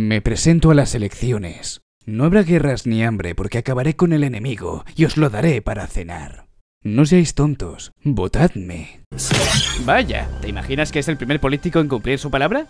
Me presento a las elecciones. No habrá guerras ni hambre porque acabaré con el enemigo y os lo daré para cenar. No seáis tontos, votadme. Vaya, ¿te imaginas que es el primer político en cumplir su palabra?